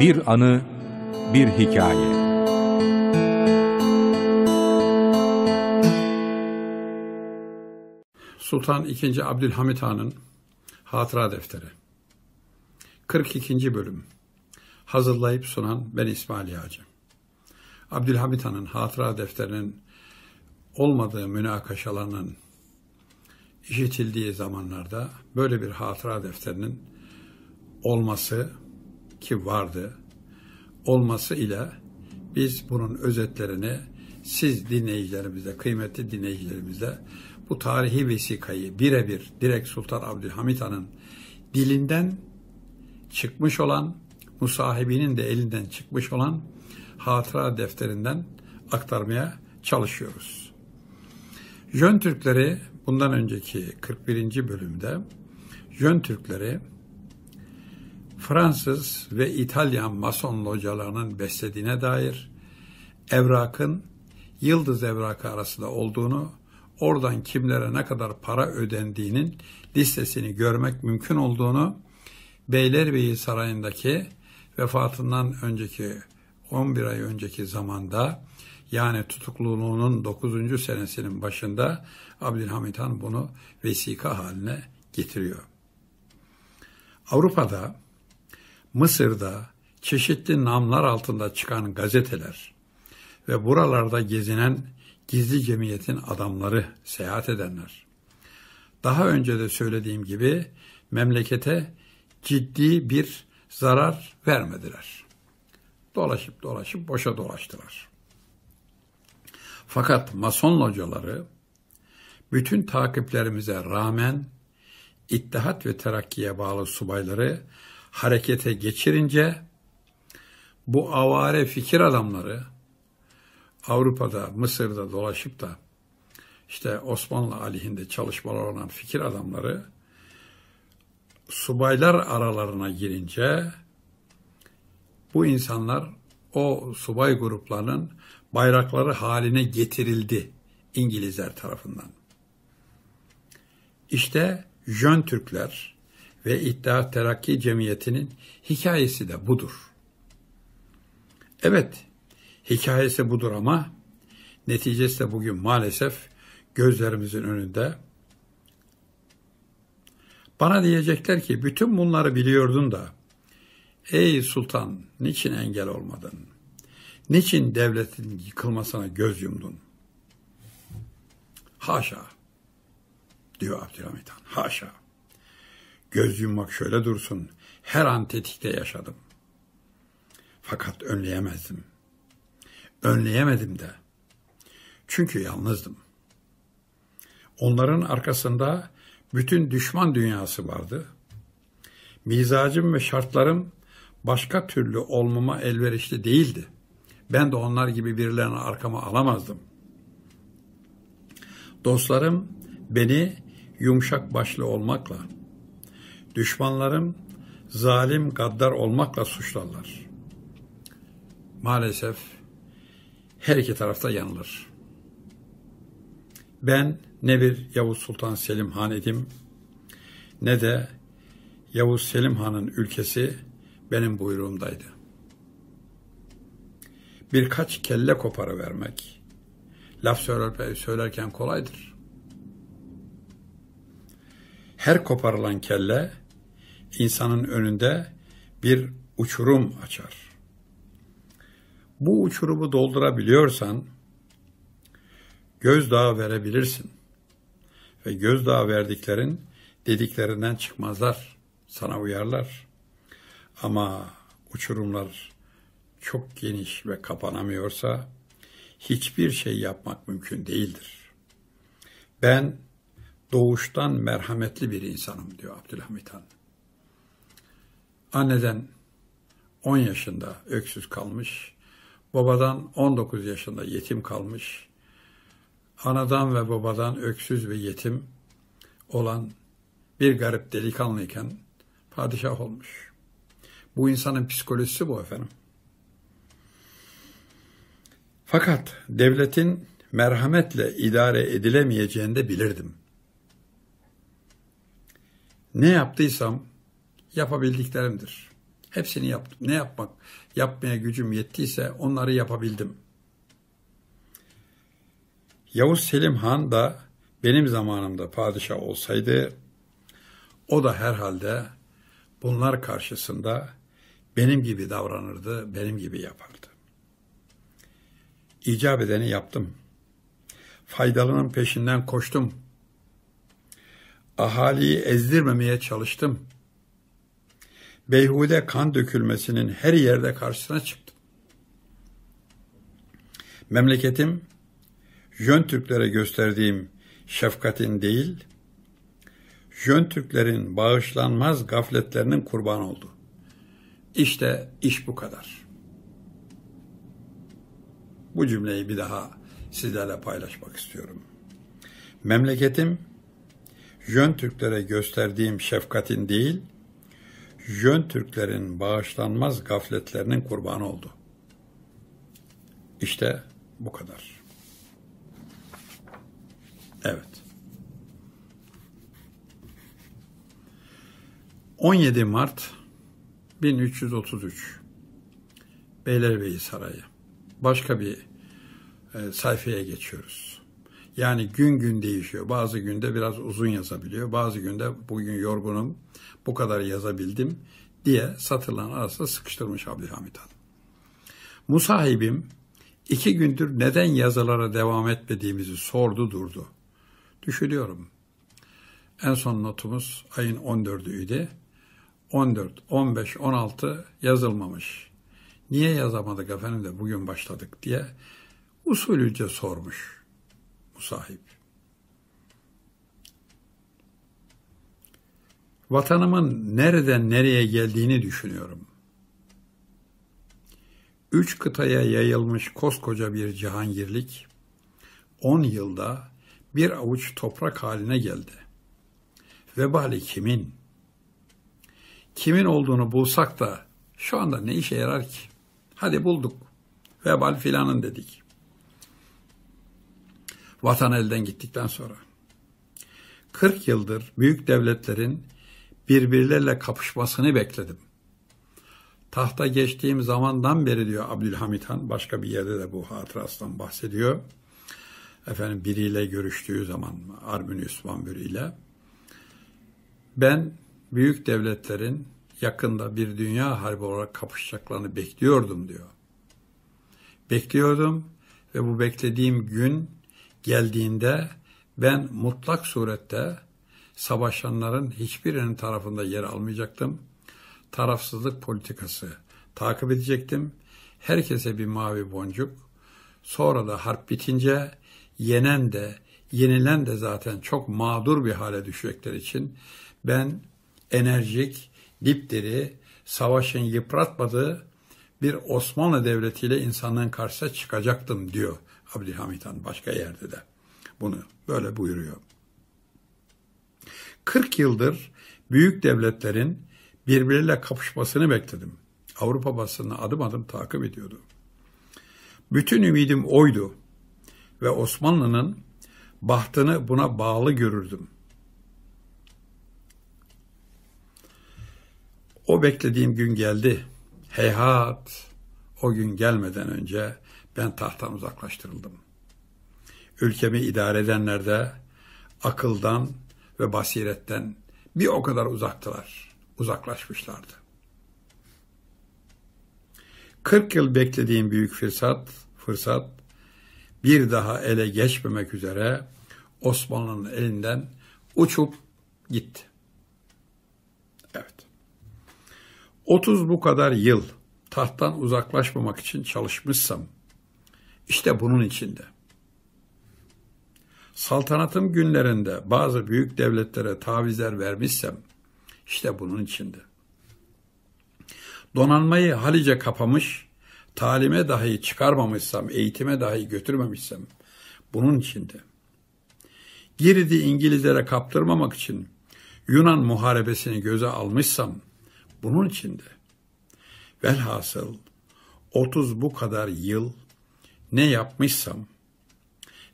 Bir anı, bir hikaye. Sultan II. Abdülhamit Han'ın Hatıra Defteri 42. Bölüm Hazırlayıp sunan ben İsmail Yağcı Abdülhamit Han'ın Hatıra Defteri'nin olmadığı münakaşalarının işitildiği zamanlarda böyle bir hatıra defterinin olması ki vardı olması ile biz bunun özetlerini siz dinleyicilerimizle, kıymetli dinleyicilerimizle bu tarihi vesikayı birebir direkt Sultan Abdülhamit Han'ın dilinden çıkmış olan, musahibinin de elinden çıkmış olan hatıra defterinden aktarmaya çalışıyoruz. Jön Türkleri bundan önceki 41. bölümde Jön Türkleri Fransız ve İtalyan mason localarının beslediğine dair evrakın Yıldız evrakı arasında olduğunu, oradan kimlere ne kadar para ödendiğinin listesini görmek mümkün olduğunu, Beylerbeyi Sarayı'ndaki vefatından önceki 11 ay önceki zamanda yani tutukluluğunun 9. senesinin başında Abdülhamit Han bunu vesika haline getiriyor. Avrupa'da Mısır'da çeşitli namlar altında çıkan gazeteler ve buralarda gezinen gizli cemiyetin adamları seyahat edenler. Daha önce de söylediğim gibi memlekete ciddi bir zarar vermediler. Dolaşıp dolaşıp boşa dolaştılar. Fakat Mason locaları bütün takiplerimize rağmen İttihat ve Terakki'ye bağlı subayları harekete geçirince bu avare fikir adamları Avrupa'da, Mısır'da dolaşıp da işte Osmanlı aleyhinde çalışmalar olan fikir adamları subaylar aralarına girince bu insanlar o subay gruplarının bayrakları haline getirildi İngilizler tarafından. İşte Jön Türkler ve İttihat Terakki Cemiyeti'nin hikayesi de budur. Evet, hikayesi budur ama neticesi de bugün maalesef gözlerimizin önünde. Bana diyecekler ki bütün bunları biliyordun da ey sultan niçin engel olmadın? Niçin devletin yıkılmasına göz yumdun? Haşa diyor Abdülhamit Han. Haşa. Göz yummak şöyle dursun. Her an tetikte yaşadım. Fakat önleyemezdim. Önleyemedim de. Çünkü yalnızdım. Onların arkasında bütün düşman dünyası vardı. Mizacım ve şartlarım başka türlü olmama elverişli değildi. Ben de onlar gibi birilerini arkama alamazdım. Dostlarım beni yumuşak başlı olmakla, Düşmanlarım zalim gaddar olmakla suçlarlar. Maalesef her iki tarafta yanılır. Ben ne bir Yavuz Sultan Selim Han idim ne de Yavuz Selim Han'ın ülkesi benim buyruğumdaydı. Birkaç kelle koparı vermek laf söylerken kolaydır. Her koparılan kelle insanın önünde bir uçurum açar. Bu uçurumu doldurabiliyorsan gözdağı verebilirsin. Ve gözdağı verdiklerin dediklerinden çıkmazlar, sana uyarlar. Ama uçurumlar çok geniş ve kapanamıyorsa hiçbir şey yapmak mümkün değildir. Ben doğuştan merhametli bir insanım diyor Abdülhamit Han. Anneden 10 yaşında öksüz kalmış, babadan 19 yaşında yetim kalmış, anadan ve babadan öksüz ve yetim olan bir garip delikanlıyken padişah olmuş. Bu insanın psikolojisi bu efendim. Fakat devletin merhametle idare edilemeyeceğini de bilirdim. Ne yaptıysam yapabildiklerimdir. Hepsini yaptım. Ne yapmak, yapmaya gücüm yettiyse onları yapabildim. Yavuz Selim Han da benim zamanımda padişah olsaydı o da herhalde bunlar karşısında benim gibi davranırdı, benim gibi yapardı. İcap edeni yaptım. Faydalının peşinden koştum. Ahaliyi ezdirmemeye çalıştım beyhude kan dökülmesinin her yerde karşısına çıktım. Memleketim, Jön Türklere gösterdiğim şefkatin değil, Jön Türklerin bağışlanmaz gafletlerinin kurban oldu. İşte iş bu kadar. Bu cümleyi bir daha sizlerle paylaşmak istiyorum. Memleketim, Jön Türklere gösterdiğim şefkatin değil, Jön Türklerin bağışlanmaz gafletlerinin kurbanı oldu. İşte bu kadar. Evet. 17 Mart 1333 Beylerbeyi Sarayı. Başka bir e, sayfaya geçiyoruz. Yani gün gün değişiyor. Bazı günde biraz uzun yazabiliyor. Bazı günde bugün yorgunum, bu kadar yazabildim diye satırların arasında sıkıştırmış Abdülhamid Hanım. Musahibim iki gündür neden yazılara devam etmediğimizi sordu durdu. Düşünüyorum. En son notumuz ayın 14'üydü. 14, 15, 16 yazılmamış. Niye yazamadık efendim de bugün başladık diye usulüce sormuş sahip. Vatanımın nereden nereye geldiğini düşünüyorum. Üç kıtaya yayılmış koskoca bir cihangirlik, on yılda bir avuç toprak haline geldi. Vebali kimin? Kimin olduğunu bulsak da şu anda ne işe yarar ki? Hadi bulduk. Vebal filanın dedik. Vatan elden gittikten sonra. 40 yıldır büyük devletlerin birbirleriyle kapışmasını bekledim. Tahta geçtiğim zamandan beri diyor Abdülhamit Han, başka bir yerde de bu hatırasından bahsediyor. Efendim biriyle görüştüğü zaman Armin Üsman biriyle ben büyük devletlerin yakında bir dünya harbi olarak kapışacaklarını bekliyordum diyor. Bekliyordum ve bu beklediğim gün geldiğinde ben mutlak surette savaşanların hiçbirinin tarafında yer almayacaktım. Tarafsızlık politikası takip edecektim. Herkese bir mavi boncuk. Sonra da harp bitince yenen de yenilen de zaten çok mağdur bir hale düşecekler için ben enerjik, dipdiri, savaşın yıpratmadığı bir Osmanlı Devleti'yle insanların karşısına çıkacaktım diyor Abdülhamit Han başka yerde de bunu böyle buyuruyor. 40 yıldır büyük devletlerin birbiriyle kapışmasını bekledim. Avrupa basını adım adım takip ediyordu. Bütün ümidim oydu ve Osmanlı'nın bahtını buna bağlı görürdüm. O beklediğim gün geldi. Heyhat o gün gelmeden önce ben tahttan uzaklaştırıldım. Ülkemi idare edenler de akıldan ve basiretten bir o kadar uzaktılar, uzaklaşmışlardı. 40 yıl beklediğim büyük fırsat, fırsat bir daha ele geçmemek üzere Osmanlı'nın elinden uçup gitti. Evet. 30 bu kadar yıl tahttan uzaklaşmamak için çalışmışsam işte bunun içinde. Saltanatım günlerinde bazı büyük devletlere tavizler vermişsem işte bunun içinde. Donanmayı halice kapamış, talime dahi çıkarmamışsam, eğitime dahi götürmemişsem bunun içinde. Girit'i İngilizlere kaptırmamak için Yunan muharebesini göze almışsam bunun içinde. Velhasıl 30 bu kadar yıl ne yapmışsam,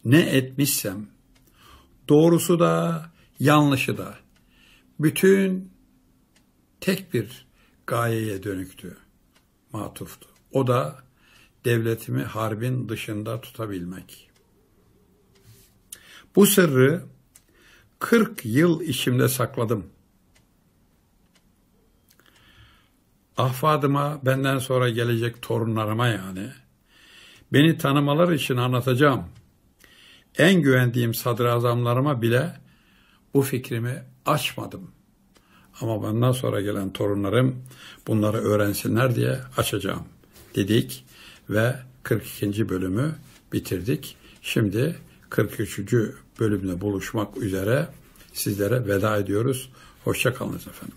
ne etmişsem, doğrusu da yanlışı da, bütün tek bir gayeye dönüktü, matuftu. O da devletimi harbin dışında tutabilmek. Bu sırrı 40 yıl içimde sakladım. Ahfadıma benden sonra gelecek torunlarıma yani Beni tanımaları için anlatacağım. En güvendiğim sadrazamlarıma bile bu fikrimi açmadım. Ama bundan sonra gelen torunlarım bunları öğrensinler diye açacağım dedik ve 42. bölümü bitirdik. Şimdi 43. bölümle buluşmak üzere sizlere veda ediyoruz. Hoşça Hoşçakalınız efendim.